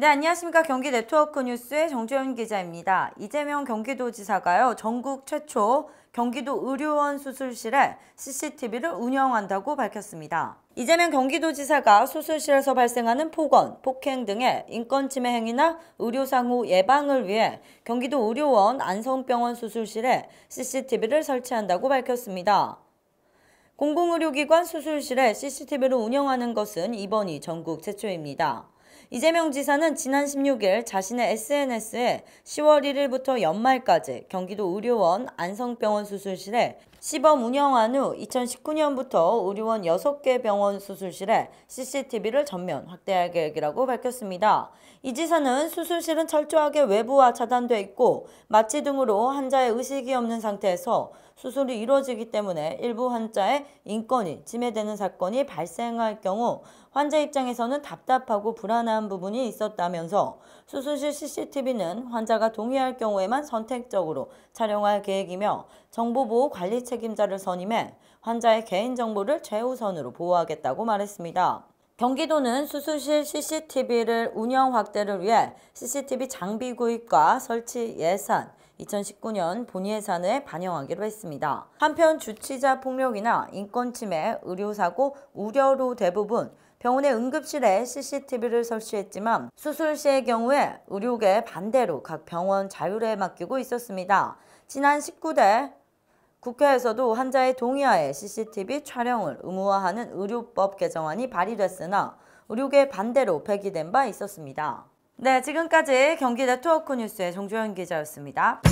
네, 안녕하십니까. 경기 네트워크 뉴스의 정주현 기자입니다. 이재명 경기도지사가요, 전국 최초 경기도 의료원 수술실에 CCTV를 운영한다고 밝혔습니다. 이재명 경기도지사가 수술실에서 발생하는 폭언, 폭행 등의 인권침해 행위나 의료상호 예방을 위해 경기도 의료원 안성병원 수술실에 CCTV를 설치한다고 밝혔습니다. 공공의료기관 수술실에 CCTV를 운영하는 것은 이번이 전국 최초입니다. 이재명 지사는 지난 16일 자신의 SNS에 10월 1일부터 연말까지 경기도 의료원 안성병원 수술실에 시범 운영한 후 2019년부터 의료원 6개 병원 수술실에 CCTV를 전면 확대할 계획이라고 밝혔습니다. 이 지사는 수술실은 철저하게 외부와 차단돼 있고 마취 등으로 환자의 의식이 없는 상태에서 수술이 이루어지기 때문에 일부 환자의 인권이 침해되는 사건이 발생할 경우 환자 입장에서는 답답하고 불안한 부분이 있었다면서 수술실 CCTV는 환자가 동의할 경우에만 선택적으로 촬영할 계획이며 정보보호 관리 책임자를 선임해 환자의 개인정보를 최우선으로 보호하겠다고 말했습니다. 경기도는 수술실 CCTV를 운영 확대를 위해 CCTV 장비 구입과 설치 예산, 2019년 본예산에 반영하기로 했습니다. 한편 주치자 폭력이나 인권침해, 의료사고 우려로 대부분 병원의 응급실에 CCTV를 설치했지만 수술 실의 경우에 의료계 반대로 각 병원 자율에 맡기고 있었습니다. 지난 19대 국회에서도 환자의 동의하에 CCTV 촬영을 의무화하는 의료법 개정안이 발의됐으나 의료계 반대로 폐기된 바 있었습니다. 네, 지금까지 경기 네트워크 뉴스의 정조현 기자였습니다.